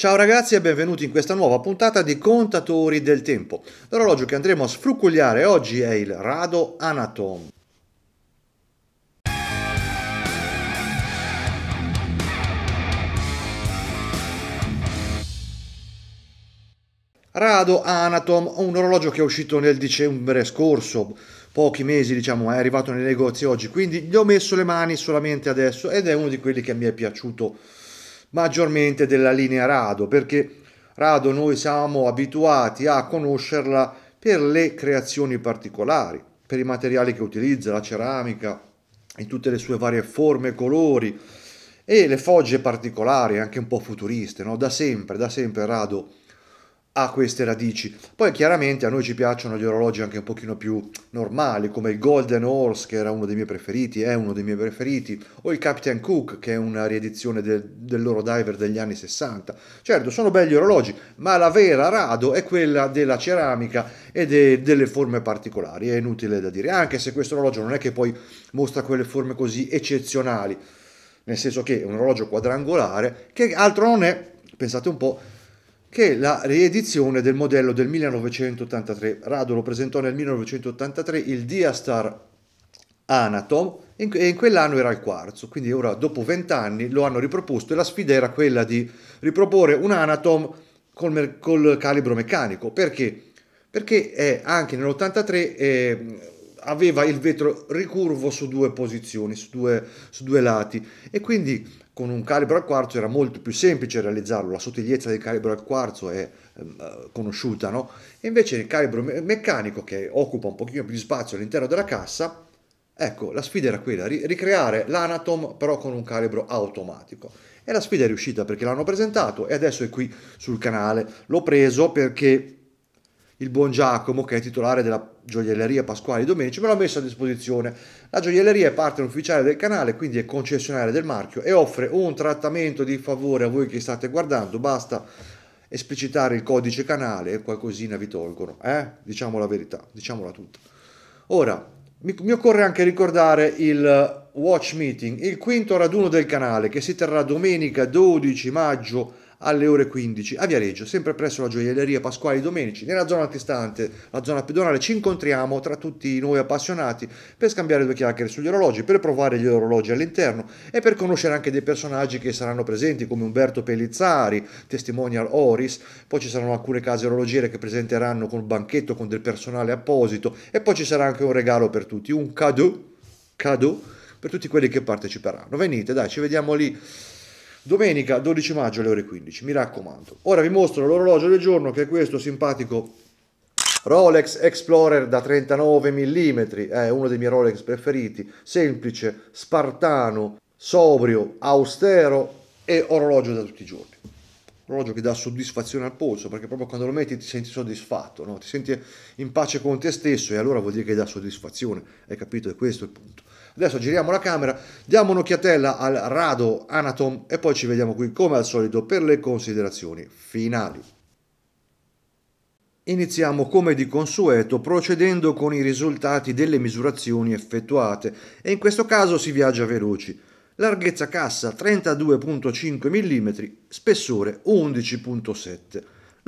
Ciao ragazzi e benvenuti in questa nuova puntata di Contatori del Tempo. L'orologio che andremo a sfrucugliare oggi è il Rado Anatom. Rado Anatom, un orologio che è uscito nel dicembre scorso, pochi mesi diciamo, è arrivato nei negozi oggi, quindi gli ho messo le mani solamente adesso ed è uno di quelli che mi è piaciuto maggiormente della linea Rado, perché Rado noi siamo abituati a conoscerla per le creazioni particolari, per i materiali che utilizza, la ceramica in tutte le sue varie forme e colori e le fogge particolari, anche un po' futuriste, no? da sempre, da sempre Rado ha queste radici. Poi chiaramente a noi ci piacciono gli orologi anche un pochino più normali, come il Golden Horse, che era uno dei miei preferiti, è uno dei miei preferiti, o il Captain Cook, che è una riedizione del, loro diver degli anni 60. Certo, sono belli orologi, ma la vera rado è quella della ceramica e de, delle forme particolari, è inutile da dire, anche se questo orologio non è che poi mostra quelle forme così eccezionali, nel senso che è un orologio quadrangolare, che altro non è, pensate un po', che è la riedizione del modello del 1983. Rado lo presentò nel 1983 il Diastar Anatom e in quell'anno era il quarzo, quindi ora dopo vent'anni lo hanno riproposto e la sfida era quella di riproporre un Anatom col, col calibro meccanico. Perché? Perché eh, anche nell'83 eh, aveva il vetro ricurvo su due posizioni, su due, su due lati e quindi con un calibro al quarzo era molto più semplice realizzarlo, la sottigliezza del calibro al quarzo è ehm, eh, conosciuta, no? E invece il calibro me- meccanico che occupa un pochino più di spazio all'interno della cassa, ecco, la sfida era quella, ri- ricreare l'anatom però con un calibro automatico. E la sfida è riuscita perché l'hanno presentato e adesso è qui sul canale. L'ho preso perché il buon Giacomo, che è titolare della gioielleria Pasquali Domenici, me l'ha messo a disposizione. La gioielleria è parte ufficiale del canale, quindi è concessionaria del marchio e offre un trattamento di favore a voi che state guardando. Basta esplicitare il codice canale e qualcosina vi tolgono, eh? Diciamo la verità, diciamola tutta. Ora, mi, mi occorre anche ricordare il Watch Meeting, il quinto raduno del canale, che si terrà domenica 12 maggio alle ore 15 a Viareggio, sempre presso la gioielleria Pasquali Domenici, nella zona antistante, la zona pedonale, ci incontriamo tra tutti noi appassionati per scambiare due chiacchiere sugli orologi, per provare gli orologi all'interno e per conoscere anche dei personaggi che saranno presenti come Umberto Pellizzari, testimonial Oris, poi ci saranno alcune case orologiere che presenteranno con un banchetto con del personale apposito e poi ci sarà anche un regalo per tutti, un cadeau, cadeau per tutti quelli che parteciperanno. Venite, dai, ci vediamo lì Domenica 12 maggio alle ore 15, mi raccomando. Ora vi mostro l'orologio del giorno che è questo simpatico Rolex Explorer da 39 mm, è uno dei miei Rolex preferiti, semplice, spartano, sobrio, austero e orologio da tutti i giorni. Orologio che dà soddisfazione al polso, perché proprio quando lo metti ti senti soddisfatto, no? ti senti in pace con te stesso e allora vuol dire che dà soddisfazione, hai capito? E questo è il punto. Adesso giriamo la camera, diamo un'occhiatella al rado Anatom e poi ci vediamo qui come al solito per le considerazioni finali. Iniziamo come di consueto procedendo con i risultati delle misurazioni effettuate e in questo caso si viaggia veloci. Larghezza cassa 32.5 mm, spessore 11.7 mm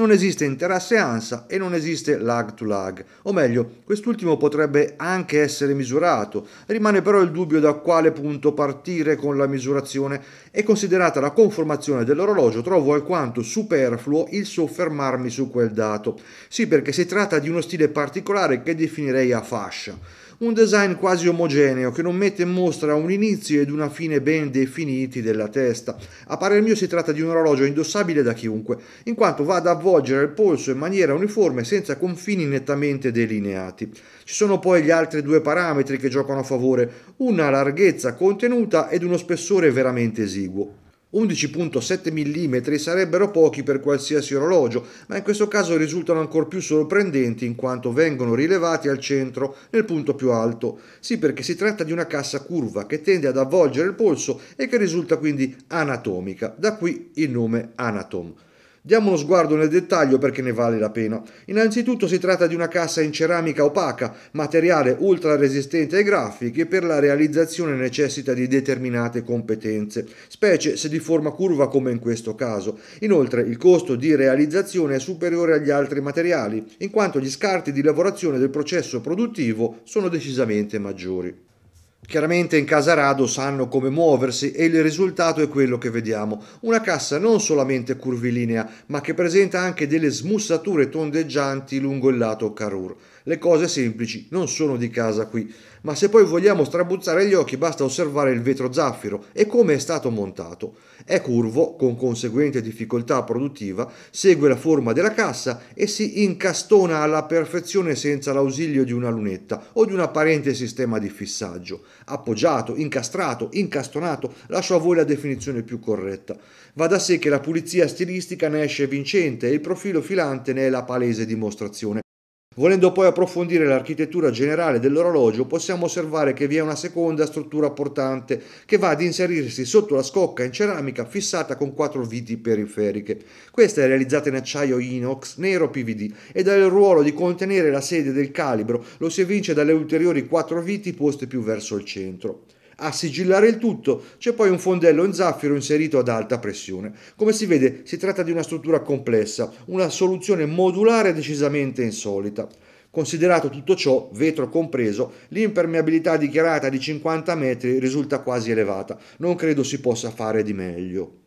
non esiste interasse ANSA e non esiste lag to lag, o meglio, quest'ultimo potrebbe anche essere misurato, rimane però il dubbio da quale punto partire con la misurazione e considerata la conformazione dell'orologio trovo alquanto superfluo il soffermarmi su quel dato, sì perché si tratta di uno stile particolare che definirei a fascia un design quasi omogeneo che non mette in mostra un inizio ed una fine ben definiti della testa. A parer mio si tratta di un orologio indossabile da chiunque, in quanto va ad avvolgere il polso in maniera uniforme senza confini nettamente delineati. Ci sono poi gli altri due parametri che giocano a favore, una larghezza contenuta ed uno spessore veramente esiguo. 11.7 mm sarebbero pochi per qualsiasi orologio, ma in questo caso risultano ancora più sorprendenti in quanto vengono rilevati al centro, nel punto più alto. Sì, perché si tratta di una cassa curva che tende ad avvolgere il polso e che risulta quindi anatomica, da qui il nome Anatom. Diamo uno sguardo nel dettaglio perché ne vale la pena. Innanzitutto si tratta di una cassa in ceramica opaca, materiale ultra resistente ai graffi che per la realizzazione necessita di determinate competenze, specie se di forma curva come in questo caso. Inoltre il costo di realizzazione è superiore agli altri materiali, in quanto gli scarti di lavorazione del processo produttivo sono decisamente maggiori. Chiaramente in casa Rado sanno come muoversi e il risultato è quello che vediamo. Una cassa non solamente curvilinea, ma che presenta anche delle smussature tondeggianti lungo il lato Carur. Le cose semplici non sono di casa qui, ma se poi vogliamo strabuzzare gli occhi basta osservare il vetro zaffiro e come è stato montato. È curvo, con conseguente difficoltà produttiva, segue la forma della cassa e si incastona alla perfezione senza l'ausilio di una lunetta o di un apparente sistema di fissaggio. Appoggiato, incastrato, incastonato, lascio a voi la definizione più corretta. Va da sé che la pulizia stilistica ne esce vincente e il profilo filante ne è la palese dimostrazione. Volendo poi approfondire l'architettura generale dell'orologio, possiamo osservare che vi è una seconda struttura portante che va ad inserirsi sotto la scocca in ceramica fissata con quattro viti periferiche. Questa è realizzata in acciaio inox nero PVD ed ha il ruolo di contenere la sede del calibro, lo si evince dalle ulteriori quattro viti poste più verso il centro a sigillare il tutto c'è poi un fondello in zaffiro inserito ad alta pressione. Come si vede si tratta di una struttura complessa, una soluzione modulare decisamente insolita. Considerato tutto ciò, vetro compreso, l'impermeabilità dichiarata di 50 metri risulta quasi elevata, non credo si possa fare di meglio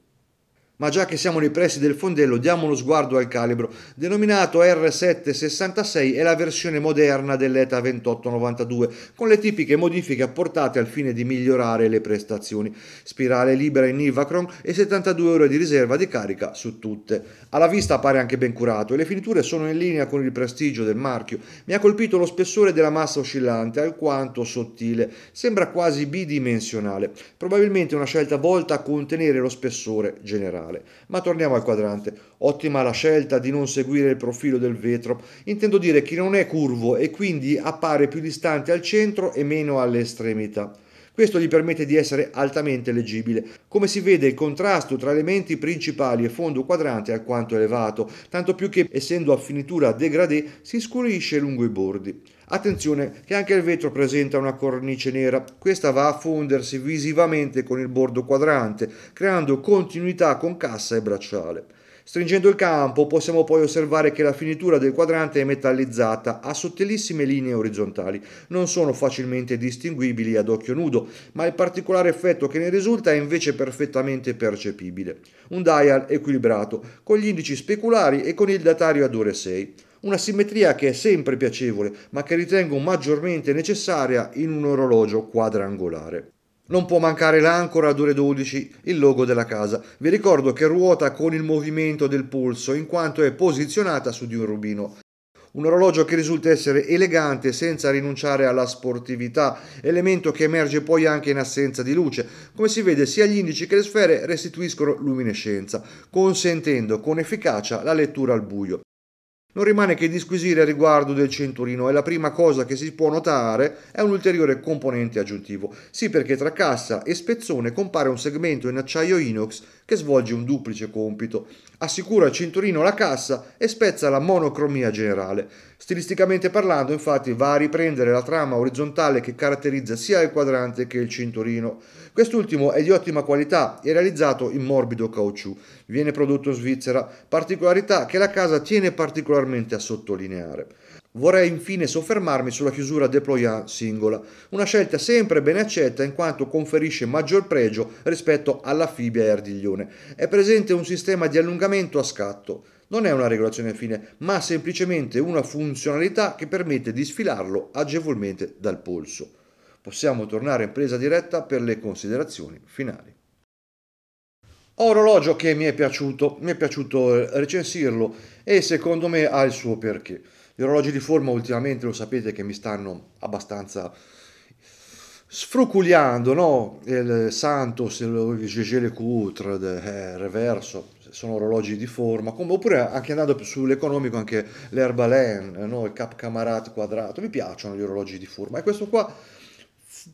ma già che siamo nei pressi del fondello diamo uno sguardo al calibro. Denominato R766 è la versione moderna dell'ETA 2892, con le tipiche modifiche apportate al fine di migliorare le prestazioni. Spirale libera in Ivacron e 72 ore di riserva di carica su tutte. Alla vista appare anche ben curato e le finiture sono in linea con il prestigio del marchio. Mi ha colpito lo spessore della massa oscillante, alquanto sottile, sembra quasi bidimensionale, probabilmente una scelta volta a contenere lo spessore generale finale. Ma torniamo al quadrante. Ottima la scelta di non seguire il profilo del vetro, intendo dire che non è curvo e quindi appare più distante al centro e meno alle estremità. Questo gli permette di essere altamente leggibile. Come si vede il contrasto tra elementi principali e fondo quadrante è alquanto elevato, tanto più che essendo a finitura degradé si scurisce lungo i bordi. Attenzione che anche il vetro presenta una cornice nera, questa va a fondersi visivamente con il bordo quadrante, creando continuità con cassa e bracciale. Stringendo il campo possiamo poi osservare che la finitura del quadrante è metallizzata, a sottilissime linee orizzontali, non sono facilmente distinguibili ad occhio nudo, ma il particolare effetto che ne risulta è invece perfettamente percepibile. Un dial equilibrato, con gli indici speculari e con il datario ad ore 6 una simmetria che è sempre piacevole, ma che ritengo maggiormente necessaria in un orologio quadrangolare. Non può mancare l'ancora ad ore 12, il logo della casa. Vi ricordo che ruota con il movimento del polso in quanto è posizionata su di un rubino. Un orologio che risulta essere elegante senza rinunciare alla sportività, elemento che emerge poi anche in assenza di luce. Come si vede sia gli indici che le sfere restituiscono luminescenza, consentendo con efficacia la lettura al buio. Non rimane che disquisire a riguardo del cinturino e la prima cosa che si può notare è un ulteriore componente aggiuntivo. Sì perché tra cassa e spezzone compare un segmento in acciaio inox che svolge un duplice compito. Assicura il cinturino la cassa e spezza la monocromia generale. Stilisticamente parlando, infatti, va a riprendere la trama orizzontale che caratterizza sia il quadrante che il cinturino. Quest'ultimo è di ottima qualità e realizzato in morbido caucciù. Viene prodotto in Svizzera, particolarità che la casa tiene particolarmente a sottolineare. Vorrei infine soffermarmi sulla chiusura deployant singola, una scelta sempre ben accetta in quanto conferisce maggior pregio rispetto alla fibbia e ardiglione. È presente un sistema di allungamento a scatto. Non è una regolazione fine, ma semplicemente una funzionalità che permette di sfilarlo agevolmente dal polso. Possiamo tornare in presa diretta per le considerazioni finali. Orologio che mi è piaciuto, mi è piaciuto recensirlo e secondo me ha il suo perché. Gli orologi di forma ultimamente lo sapete che mi stanno abbastanza sfruculiando, no? Il Santos, il GG Le Coutre, il eh, Reverso, sono orologi di forma, oppure anche andando sull'economico anche l'Herbalen, no? il Cap Camarat quadrato, mi piacciono gli orologi di forma e questo qua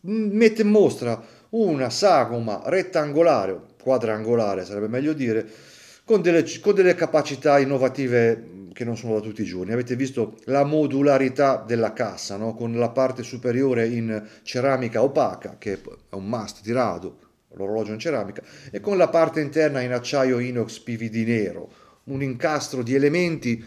mette in mostra una sagoma rettangolare, quadrangolare sarebbe meglio dire, con delle, con delle capacità innovative che non sono da tutti i giorni. Avete visto la modularità della cassa, no? con la parte superiore in ceramica opaca, che è un must di rado, l'orologio in ceramica, e con la parte interna in acciaio inox PVD nero, un incastro di elementi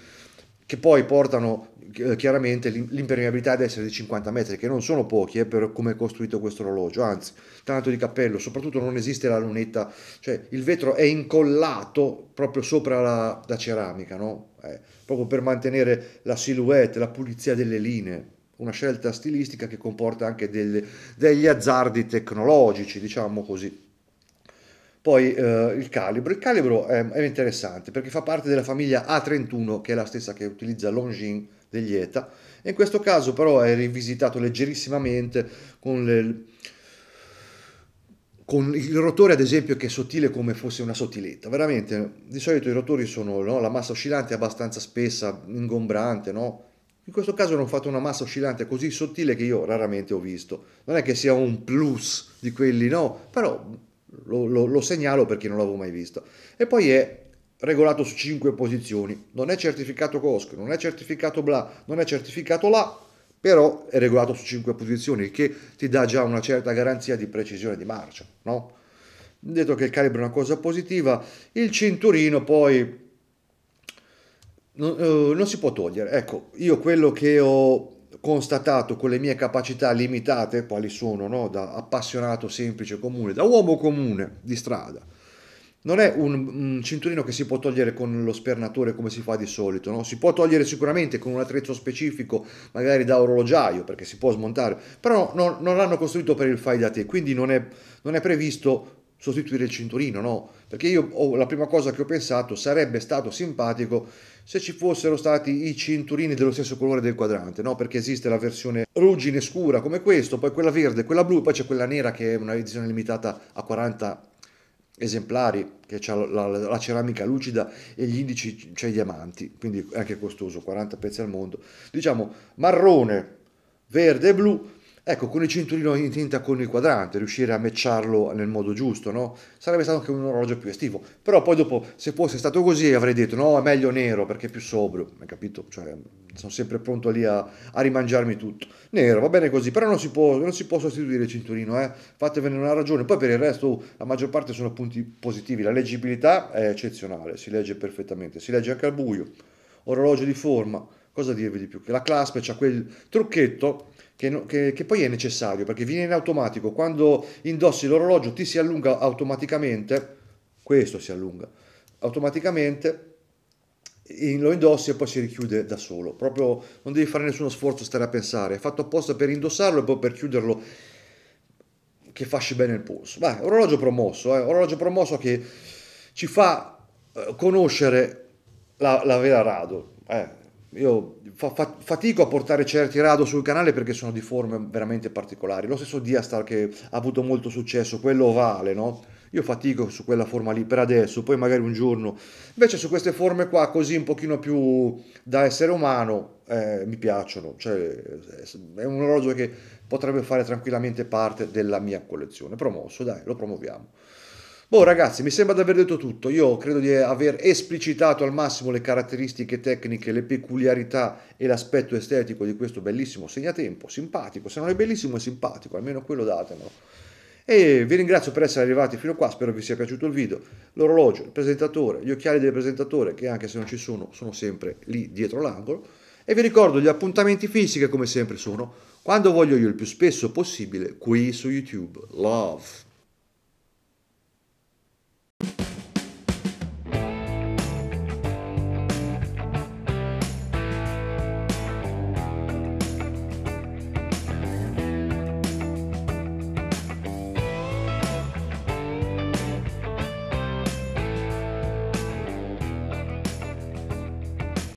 che poi portano eh, chiaramente l'impermeabilità ad essere di 50 metri, che non sono pochi eh, per come è costruito questo orologio, anzi, tanto di cappello, soprattutto non esiste la lunetta, cioè il vetro è incollato proprio sopra la, la ceramica, no? eh, proprio per mantenere la silhouette, la pulizia delle linee, una scelta stilistica che comporta anche delle, degli azzardi tecnologici, diciamo così. Poi eh, il calibro, il calibro è, è, interessante perché fa parte della famiglia A31 che è la stessa che utilizza Longin degli ETA e in questo caso però è rivisitato leggerissimamente con le, con il rotore ad esempio che è sottile come fosse una sottiletta, veramente di solito i rotori sono, no? la massa oscillante è abbastanza spessa, ingombrante, no? In questo caso hanno fatto una massa oscillante così sottile che io raramente ho visto, non è che sia un plus di quelli, no? Però lo, lo, lo segnalo perché non l'avevo mai visto. E poi è regolato su 5 posizioni, non è certificato COSC, non è certificato BLA, non è certificato LA, però è regolato su 5 posizioni, il che ti dà già una certa garanzia di precisione di marcia, no? Detto che il calibro è una cosa positiva, il cinturino poi non, eh, non si può togliere. Ecco, io quello che ho constatato con le mie capacità limitate, quali sono no? da appassionato semplice comune, da uomo comune di strada. Non è un, un, cinturino che si può togliere con lo spernatore come si fa di solito, no? si può togliere sicuramente con un attrezzo specifico, magari da orologiaio, perché si può smontare, però no, non l'hanno costruito per il fai da te, quindi non è, non è previsto sostituire il cinturino, no? Perché io oh, la prima cosa che ho pensato sarebbe stato simpatico se ci fossero stati i cinturini dello stesso colore del quadrante, no? perché esiste la versione ruggine scura come questo, poi quella verde, quella blu, poi c'è quella nera che è una edizione limitata a 40 esemplari che ha la, la, la, ceramica lucida e gli indici c'è cioè i diamanti, quindi è anche costoso, 40 pezzi al mondo. Diciamo marrone, verde e blu Ecco, con il cinturino in tinta con il quadrante, riuscire a matcharlo nel modo giusto, no? Sarebbe stato anche un orologio più estivo. Però poi dopo, se fosse stato così, avrei detto, no, è meglio nero perché è più sobrio, hai capito? Cioè, sono sempre pronto lì a, a, rimangiarmi tutto. Nero, va bene così, però non si può, non si può sostituire il cinturino, eh? Fatevene una ragione. Poi per il resto, la maggior parte sono punti positivi. La leggibilità è eccezionale, si legge perfettamente, si legge anche al buio. Orologio di forma Cosa dirvi di più? Che la Clasp ha quel trucchetto che, che, che, poi è necessario perché viene in automatico. Quando indossi l'orologio ti si allunga automaticamente, questo si allunga automaticamente, lo indossi e poi si richiude da solo. Proprio non devi fare nessuno sforzo stare a pensare. È fatto apposta per indossarlo e poi per chiuderlo che fasci bene il polso. Beh, orologio promosso, eh, orologio promosso che ci fa eh, conoscere la, la, vera Rado. Eh, io fa, fa, fatico a portare certi rado sul canale perché sono di forme veramente particolari. Lo stesso Diastar che ha avuto molto successo, quello ovale, no? Io fatico su quella forma lì per adesso, poi magari un giorno. Invece su queste forme qua, così un pochino più da essere umano, eh, mi piacciono. Cioè, è un orologio che potrebbe fare tranquillamente parte della mia collezione. Promosso, dai, lo promuoviamo. Boh ragazzi, mi sembra di aver detto tutto, io credo di aver esplicitato al massimo le caratteristiche tecniche, le peculiarità e l'aspetto estetico di questo bellissimo segnatempo, simpatico, se non è bellissimo è simpatico, almeno quello datemelo. E vi ringrazio per essere arrivati fino a qua, spero vi sia piaciuto il video, l'orologio, il presentatore, gli occhiali del presentatore che anche se non ci sono sono sempre lì dietro l'angolo e vi ricordo gli appuntamenti fisici, come sempre sono quando voglio io il più spesso possibile qui su YouTube. Love!